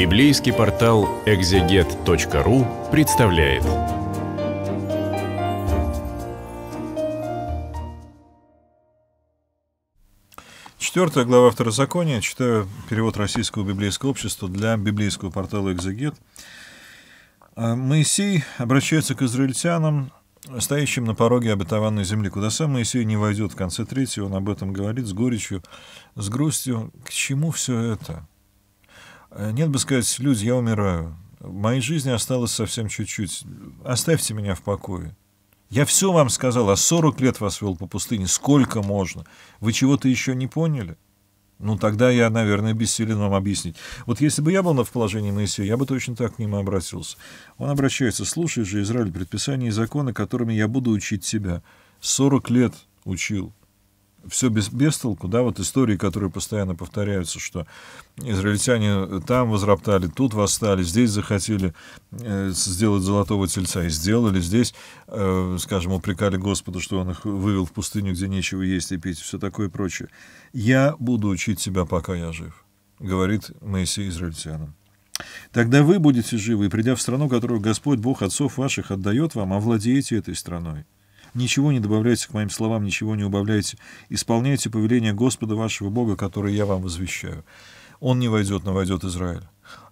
Библейский портал экзегет.ру представляет. Четвертая глава Второзакония. Читаю перевод Российского библейского общества для библейского портала «Экзегет». А Моисей обращается к израильтянам, стоящим на пороге обетованной земли, куда сам Моисей не войдет в конце третьего, он об этом говорит с горечью, с грустью. К чему все это? Э, нет бы сказать, люди, я умираю. моей жизни осталось совсем чуть-чуть. Оставьте меня в покое. Я все вам сказал, а 40 лет вас вел по пустыне. Сколько можно? Вы чего-то еще не поняли? Ну, тогда я, наверное, бессилен вам объяснить. Вот если бы я был в положении Моисея, я бы точно так к нему обратился. Он обращается, слушай же, Израиль, предписания и законы, которыми я буду учить тебя. 40 лет учил все без, без толку, да, вот истории, которые постоянно повторяются, что израильтяне там возроптали, тут восстали, здесь захотели э, сделать золотого тельца и сделали, здесь, э, скажем, упрекали Господа, что он их вывел в пустыню, где нечего есть и пить, все такое прочее. «Я буду учить тебя, пока я жив», — говорит Моисей израильтянам. Тогда вы будете живы, и придя в страну, которую Господь, Бог отцов ваших, отдает вам, овладеете этой страной. Ничего не добавляйте к моим словам, ничего не убавляйте. Исполняйте повеление Господа вашего Бога, которое я вам возвещаю. Он не войдет, но войдет Израиль.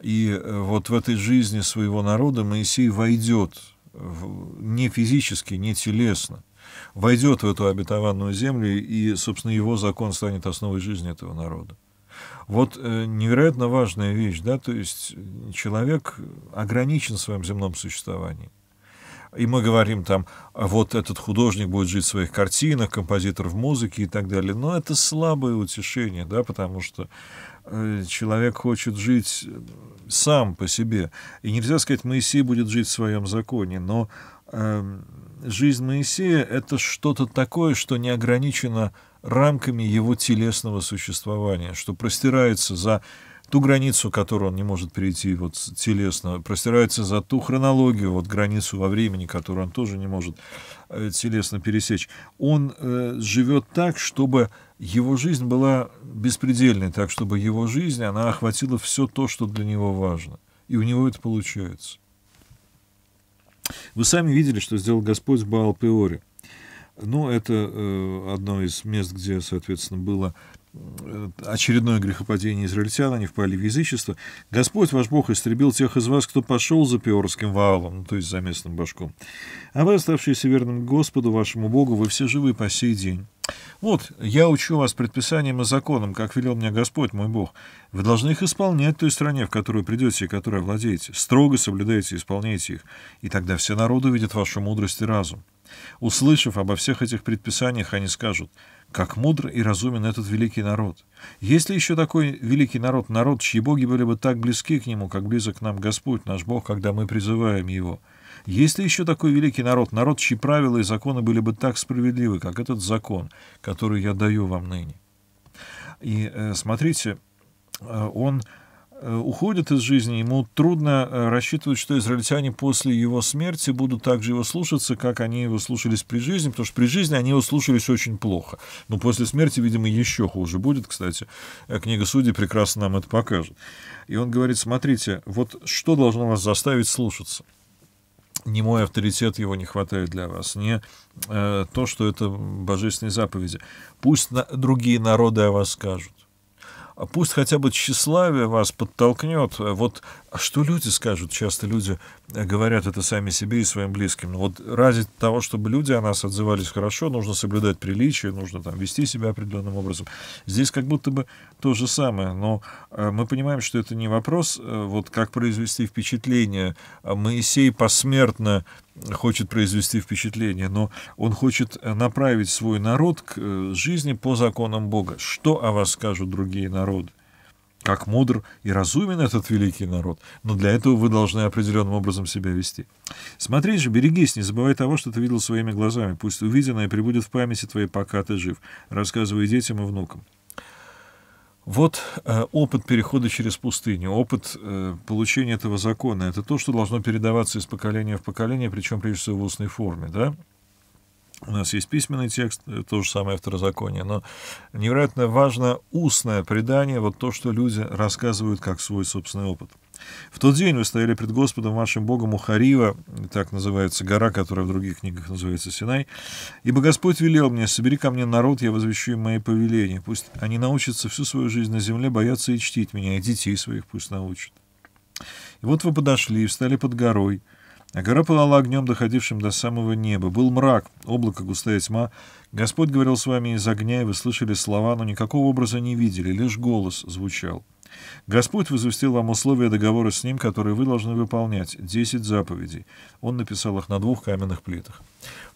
И э, вот в этой жизни своего народа Моисей войдет не физически, не телесно, войдет в эту обетованную землю, и, собственно, его закон станет основой жизни этого народа. Вот э, невероятно важная вещь, да, то есть человек ограничен в своем земном существовании и мы говорим там, вот этот художник будет жить в своих картинах, композитор в музыке и так далее. Но это слабое утешение, да, потому что э, человек хочет жить э, сам по себе. И нельзя сказать, Моисей будет жить в своем законе, но э, жизнь Моисея — это что-то такое, что не ограничено рамками его телесного существования, что простирается за ту границу, которую он не может перейти вот телесно, простирается за ту хронологию, вот границу во времени, которую он тоже не может э, телесно пересечь. Он э, живет так, чтобы его жизнь была беспредельной, так чтобы его жизнь, она охватила все то, что для него важно. И у него это получается. Вы сами видели, что сделал Господь с Баал-Пеори. Ну, это э, одно из мест, где, соответственно, было Э, очередное грехопадение израильтян, они впали в язычество. Господь ваш Бог истребил тех из вас, кто пошел за Пеорским валом, ну, то есть за местным башком. А вы, оставшиеся верным Господу, вашему Богу, вы все живы по сей день. Вот, я учу вас предписаниям и законам, как велел мне Господь, мой Бог. Вы должны их исполнять в той стране, в которую придете и которой владеете. Строго соблюдайте и исполняйте их, и тогда все народы увидят вашу мудрость и разум. Услышав обо всех этих предписаниях, они скажут, как мудр и разумен этот великий народ. Есть ли еще такой великий народ, народ, чьи боги были бы так близки к нему, как близок к нам Господь, наш Бог, когда мы призываем его? Есть ли еще такой великий народ, народ, чьи правила и законы были бы так справедливы, как этот закон, который я даю вам ныне? И э, смотрите, э, он Э, уходит из жизни, ему трудно э, рассчитывать, что израильтяне после его смерти будут также его слушаться, как они его слушались при жизни, потому что при жизни они его слушались очень плохо. Но после смерти, видимо, еще хуже будет, кстати. Э, книга судей прекрасно нам это покажет. И он говорит, смотрите, вот что должно вас заставить слушаться? не мой авторитет его не хватает для вас, не э, то, что это божественные заповеди. Пусть на, другие народы о вас скажут. А пусть хотя бы тщеславие вас подтолкнет. Вот что люди скажут? Часто люди э, говорят это сами себе и своим близким. Но ну, вот ради того, чтобы люди о нас отзывались хорошо, нужно соблюдать приличие, нужно там вести себя определенным образом. Здесь как будто бы то же самое, но э, мы понимаем, что это не вопрос, э, вот как произвести впечатление. А Моисей посмертно хочет произвести впечатление, но он хочет э, направить свой народ к э, жизни по законам Бога. Что о вас скажут другие народы? Как мудр и разумен этот великий народ, но для этого вы должны определенным образом себя вести. Смотри же, берегись, не забывай того, что ты видел своими глазами. Пусть увиденное прибудет в памяти твоей, пока ты жив. Рассказывай детям и внукам. Вот э, опыт перехода через пустыню, опыт э, получения этого закона, это то, что должно передаваться из поколения в поколение, причем прежде всего в устной форме, да? У нас есть письменный текст, э, то же самое второзаконие, но невероятно важно устное предание, вот то, что люди рассказывают как свой собственный опыт. В тот день вы стояли пред Господом вашим Богом у Харива, так называется гора, которая в других книгах называется Синай, ибо Господь велел мне, собери ко мне народ, я возвещу им мои повеления, пусть они научатся всю свою жизнь на земле бояться и чтить меня, и детей своих пусть научат. И вот вы подошли и встали под горой, а гора пылала огнем, доходившим до самого неба. Был мрак, облако, густая тьма. Господь говорил с вами из огня, и вы слышали слова, но никакого образа не видели, лишь голос звучал. Господь возвестил вам условия договора с Ним, которые вы должны выполнять. Десять заповедей. Он написал их на двух каменных плитах.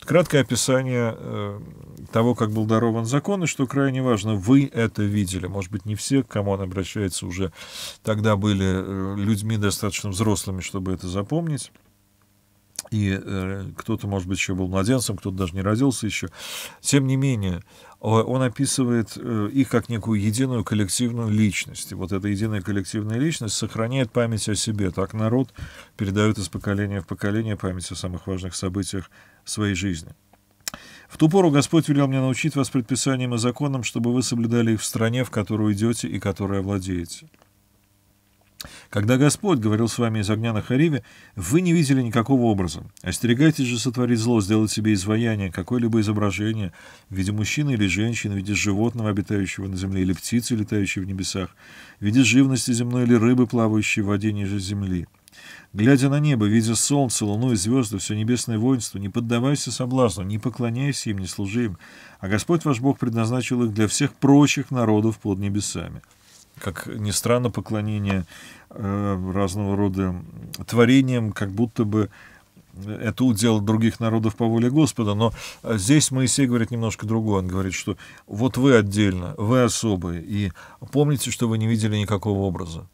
краткое описание э, того, как был дарован закон, и что крайне важно, вы это видели. Может быть, не все, к кому он обращается, уже тогда были э, людьми достаточно взрослыми, чтобы это запомнить и э, кто-то, может быть, еще был младенцем, кто-то даже не родился еще. Тем не менее, он описывает э, их как некую единую коллективную личность. И вот эта единая коллективная личность сохраняет память о себе. Так народ передает из поколения в поколение память о самых важных событиях своей жизни. В ту пору Господь велел мне научить вас предписаниям и законам, чтобы вы соблюдали их в стране, в которую идете и которая овладеете. Когда Господь говорил с вами из огня на Хариве, вы не видели никакого образа. Остерегайтесь же сотворить зло, сделать себе изваяние, какое-либо изображение в виде мужчины или женщины, в виде животного, обитающего на земле, или птицы, летающей в небесах, в виде живности земной или рыбы, плавающей в воде ниже земли. Глядя на небо, видя солнце, луну и звезды, все небесное воинство, не поддавайся соблазну, не поклоняйся им, не служи им, а Господь ваш Бог предназначил их для всех прочих народов под небесами» как ни странно, поклонение э, разного рода творениям, как будто бы это удел других народов по воле Господа, но э, здесь Моисей говорит немножко другое. Он говорит, что вот вы отдельно, вы особые, и помните, что вы не видели никакого образа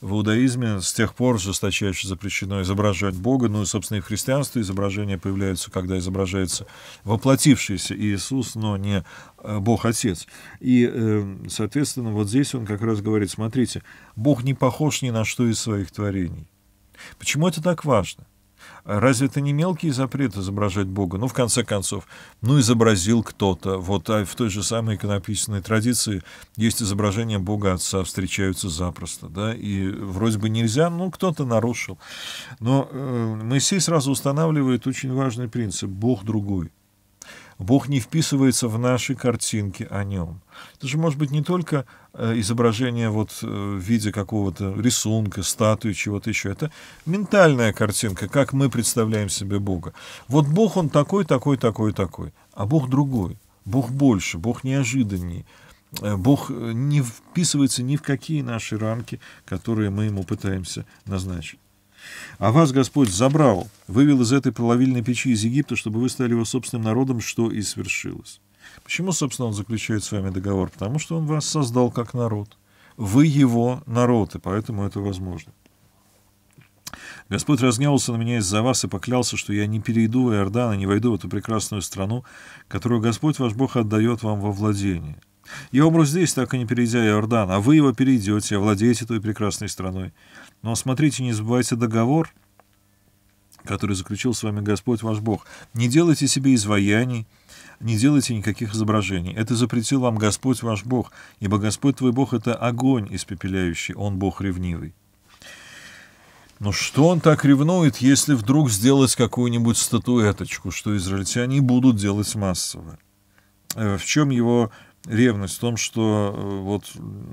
в иудаизме с тех пор жесточайше запрещено изображать Бога, ну и, собственно, и в христианстве изображения появляются, когда изображается воплотившийся Иисус, но не э, Бог-Отец. И, э, соответственно, вот здесь он как раз говорит, смотрите, Бог не похож ни на что из своих творений. Почему это так важно? Разве это не мелкий запрет изображать Бога? Ну, в конце концов, ну, изобразил кто-то. Вот а в той же самой иконописной традиции есть изображения Бога Отца, встречаются запросто, да, и вроде бы нельзя, ну, кто-то нарушил. Но э, Моисей сразу устанавливает очень важный принцип — Бог другой. Бог не вписывается в наши картинки о нем. Это же может быть не только э, изображение вот э, в виде какого-то рисунка, статуи, чего-то еще. Это ментальная картинка, как мы представляем себе Бога. Вот Бог, он такой, такой, такой, такой. А Бог другой. Бог больше, Бог неожиданней. Э, Бог не вписывается ни в какие наши рамки, которые мы ему пытаемся назначить. А вас Господь забрал, вывел из этой плавильной печи из Египта, чтобы вы стали его собственным народом, что и свершилось. Почему, собственно, он заключает с вами договор? Потому что он вас создал как народ. Вы его народ, и поэтому это возможно. Господь разгневался на меня из-за вас и поклялся, что я не перейду в Иордан и не войду в эту прекрасную страну, которую Господь ваш Бог отдает вам во владение. Я умру здесь, так и не перейдя Иордан, а вы его перейдете, овладеете той прекрасной страной. Но смотрите, не забывайте договор, который заключил с вами Господь ваш Бог. Не делайте себе изваяний, не делайте никаких изображений. Это запретил вам Господь ваш Бог, ибо Господь твой Бог — это огонь испепеляющий, Он Бог ревнивый. Но что он так ревнует, если вдруг сделать какую-нибудь статуэточку, что израильтяне будут делать массово? Э, в чем его ревность в том, что э, вот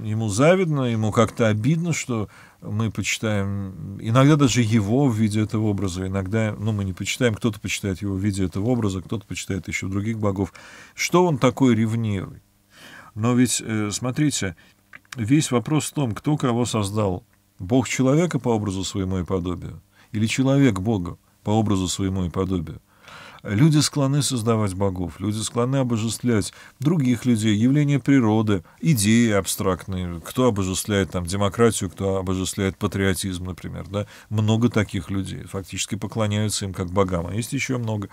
ему завидно, ему как-то обидно, что мы почитаем, иногда даже его в виде этого образа, иногда, ну, мы не почитаем, кто-то почитает его в виде этого образа, кто-то почитает еще других богов. Что он такой ревнивый? Но ведь, э, смотрите, весь вопрос в том, кто кого создал. Бог человека по образу своему и подобию или человек Бога по образу своему и подобию? Люди склонны создавать богов, люди склонны обожествлять других людей, явления природы, идеи абстрактные. Кто обожествляет там демократию, кто обожествляет патриотизм, например. Да? Много таких людей. Фактически поклоняются им как богам. А есть еще много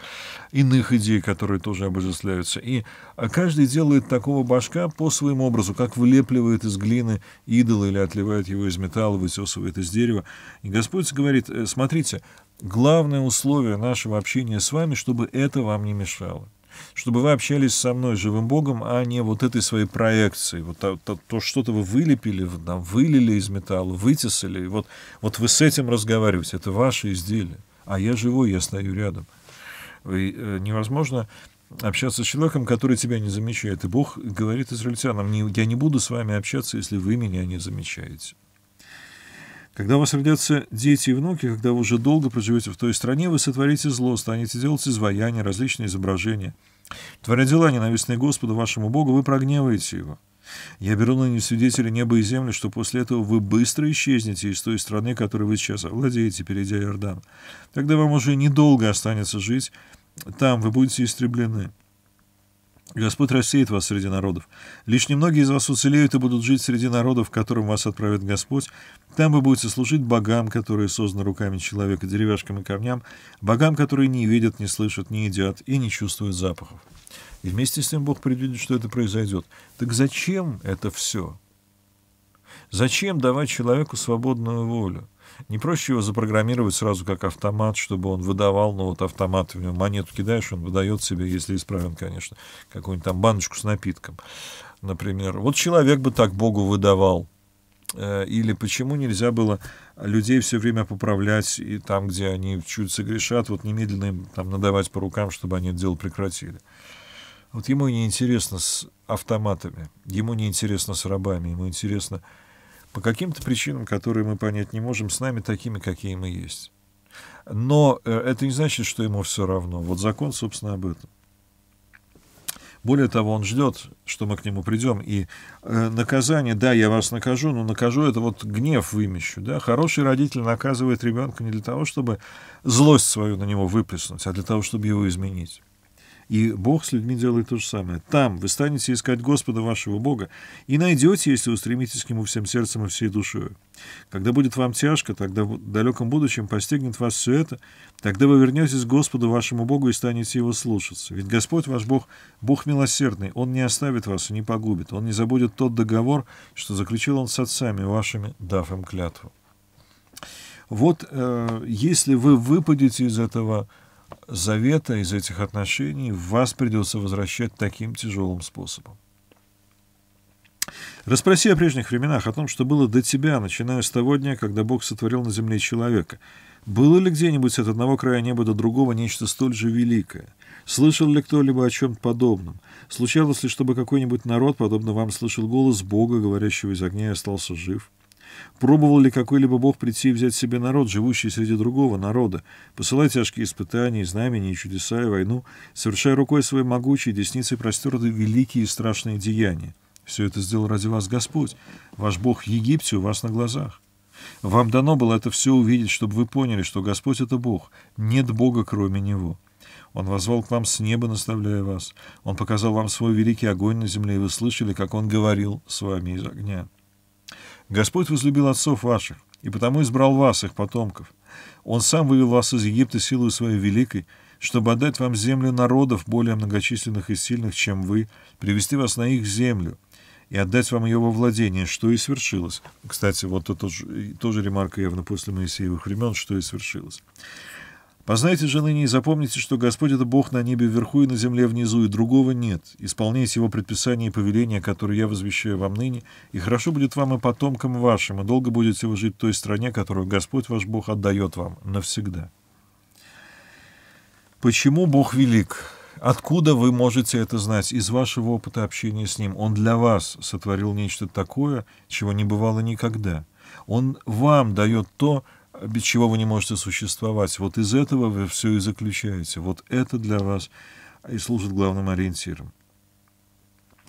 иных идей, которые тоже обожествляются. И а, каждый делает такого башка по своему образу, как вылепливает из глины идол или отливает его из металла, высесывает из дерева. И Господь говорит, э, смотрите, главное условие нашего общения с вами, чтобы это вам не мешало. Чтобы вы общались со мной, живым Богом, а не вот этой своей проекцией. Вот то, то, то что-то вы вылепили, там, вылили из металла, вытесали. Вот, вот вы с этим разговариваете. Это ваше изделие. А я живой, я стою рядом. И, э, невозможно общаться с человеком, который тебя не замечает. И Бог говорит израильтянам, я не буду с вами общаться, если вы меня не замечаете. Когда у вас родятся дети и внуки, когда вы уже долго проживете в той стране, вы сотворите зло, станете делать изваяния, различные изображения. Творя дела, ненавистные Господу, вашему Богу, вы прогневаете его. Я беру на свидетели неба и земли, что после этого вы быстро исчезнете из той страны, которой вы сейчас овладеете, перейдя Иордан. Тогда вам уже недолго останется жить, там вы будете истреблены. Господь рассеет вас среди народов. Лишь немногие из вас уцелеют и будут жить среди народов, которым вас отправит Господь. Там вы будете служить богам, которые созданы руками человека, деревяшкам и камням, богам, которые не видят, не слышат, не едят и не чувствуют запахов. И вместе с тем Бог предвидит, что это произойдет. Так зачем это все? Зачем давать человеку свободную волю? Не проще его запрограммировать сразу как автомат, чтобы он выдавал, ну вот автомат, в него монету кидаешь, он выдает себе, если исправен, конечно, какую-нибудь там баночку с напитком, например. Вот человек бы так Богу выдавал, э, или почему нельзя было людей все время поправлять, и там, где они чуть согрешат, вот немедленно им там надавать по рукам, чтобы они это дело прекратили. Вот ему неинтересно с автоматами, ему неинтересно с рабами, ему интересно по каким-то причинам, которые мы понять не можем, с нами такими, какие мы есть. Но э, это не значит, что ему все равно. Вот закон, собственно, об этом. Более того, он ждет, что мы к нему придем. И э, наказание, да, я вас накажу, но накажу это вот гнев вымещу. Да? Хороший родитель наказывает ребенка не для того, чтобы злость свою на него выплеснуть, а для того, чтобы его изменить. И Бог с людьми делает то же самое. Там вы станете искать Господа вашего Бога и найдете, если устремитесь к Нему всем сердцем и всей душой. Когда будет вам тяжко, тогда в далеком будущем постигнет вас все это, тогда вы вернетесь к Господу вашему Богу и станете Его слушаться. Ведь Господь ваш Бог — Бог милосердный, Он не оставит вас и не погубит, Он не забудет тот договор, что заключил Он с отцами вашими, дав им клятву. Вот э, если вы выпадете из этого завета, из этих отношений, вас придется возвращать таким тяжелым способом. Распроси о прежних временах, о том, что было до тебя, начиная с того дня, когда Бог сотворил на земле человека. Было ли где-нибудь от одного края неба до другого нечто столь же великое? Слышал ли кто-либо о чем-то подобном? Случалось ли, чтобы какой-нибудь народ, подобно вам, слышал голос Бога, говорящего из огня, и остался жив? — Пробовал ли какой-либо Бог прийти и взять себе народ, живущий среди другого народа, посылая тяжкие испытания, знамения чудеса, и войну, совершая рукой своей могучей десницей простерты великие и страшные деяния? Все это сделал ради вас Господь, ваш Бог в Египте у вас на глазах. Вам дано было это все увидеть, чтобы вы поняли, что Господь — это Бог, нет Бога, кроме Него. Он возвал к вам с неба, наставляя вас. Он показал вам свой великий огонь на земле, и вы слышали, как Он говорил с вами из огня. Господь возлюбил отцов ваших, и потому избрал вас, их потомков. Он сам вывел вас из Египта силой своей великой, чтобы отдать вам земли народов более многочисленных и сильных, чем вы, привести вас на их землю и отдать вам ее во владение, что и свершилось. Кстати, вот это тоже, тоже ремарка явно после Моисеевых времен, что и свершилось. Познайте же ныне и запомните, что Господь — это Бог на небе вверху и на земле внизу, и другого нет. Исполняйте Его предписания и повеления, которые я возвещаю вам ныне, и хорошо будет вам и потомкам вашим, и долго будете вы жить в той стране, которую Господь ваш Бог отдает вам навсегда. Почему Бог велик? Откуда вы можете это знать? Из вашего опыта общения с Ним. Он для вас сотворил нечто такое, чего не бывало никогда. Он вам дает то, без чего вы не можете существовать. Вот из этого вы все и заключаете. Вот это для вас и служит главным ориентиром.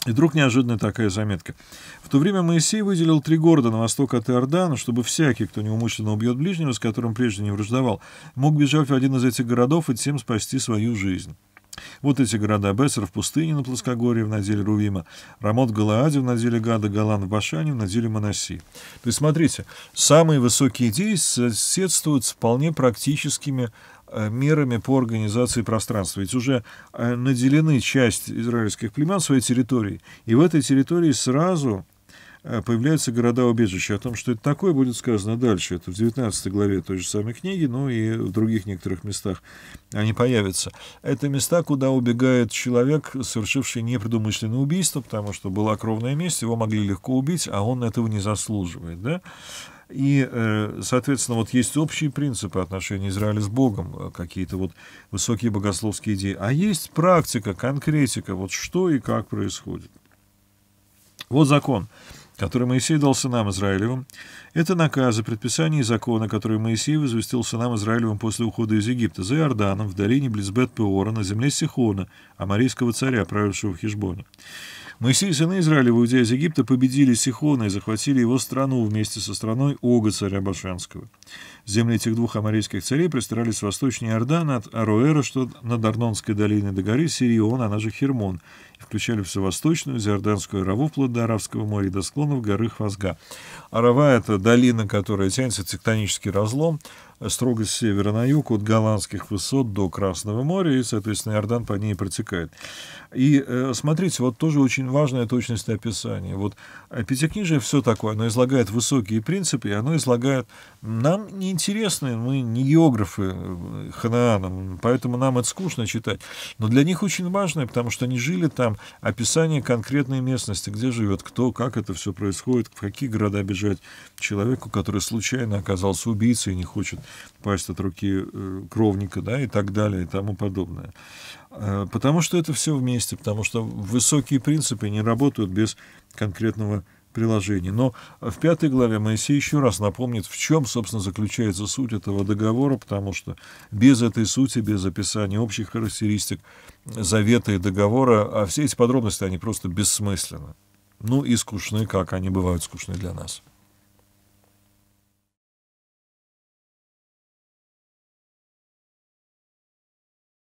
И вдруг неожиданная такая заметка. В то время Моисей выделил три города на восток от Иордана, чтобы всякий, кто неумышленно убьет ближнего, с которым прежде не враждовал, мог бежать в один из этих городов и тем спасти свою жизнь. Вот эти города Бессер в пустыне на плоскогорье в наделе Рувима, Рамот Галааде в наделе Гада, Галан в Башане в наделе Манаси. То есть, смотрите, самые высокие идеи соседствуют с вполне практическими э, мерами по организации пространства. Ведь уже э, наделены часть израильских племен своей территорией, и в этой территории сразу а появляются города-убежища. О том, что это такое, будет сказано дальше. Это в 19 главе той же самой книги, но ну и в других некоторых местах они появятся. Это места, куда убегает человек, совершивший непредумышленное убийство, потому что была кровная месть, его могли легко убить, а он этого не заслуживает. Да? И, э, соответственно, вот есть общие принципы отношения Израиля с Богом, э, какие-то вот высокие богословские идеи, а есть практика, конкретика, вот что и как происходит. Вот закон который Моисей дал сынам Израилевым, это наказы, предписания и законы, которые Моисей возвестил сынам Израилевым после ухода из Египта, за Иорданом, в долине Близбет-Пеора, на земле Сихона, амарийского царя, правившего в Хижбоне. Моисей, сына Израилева, уйдя из Египта, победили Сихона и захватили его страну вместе со страной Ога, царя Башанского. Земли этих двух аморейских царей простирались восточнее Иордана от Аруэра, что над Арнонской долиной до горы Сирион, она же Хермон, и включали всю восточную, Зиорданскую Араву, вплоть до Аравского моря и до склонов горы Хвазга. Арава — это долина, которая тянется, тектонический разлом — строго с севера на юг, от голландских высот до Красного моря, и, соответственно, Иордан по ней протекает. И э, смотрите, вот тоже очень важная точность описания. Вот э, Пятикнижие все такое, оно излагает высокие принципы, и оно излагает... Нам неинтересно, мы не географы э, Ханаанам, поэтому нам это скучно читать. Но для них очень важно, потому что они жили там, описание конкретной местности, где живет кто, как это все происходит, в какие города бежать человеку, который случайно оказался убийцей и не хочет пасть от руки э, кровника, да, и так далее, и тому подобное. Э, потому что это все вместе, потому что высокие принципы не работают без конкретного приложения. Но в пятой главе Моисей еще раз напомнит, в чем, собственно, заключается суть этого договора, потому что без этой сути, без описания общих характеристик завета и договора, а все эти подробности, они просто бессмысленны. Ну и скучны, как они бывают скучны для нас.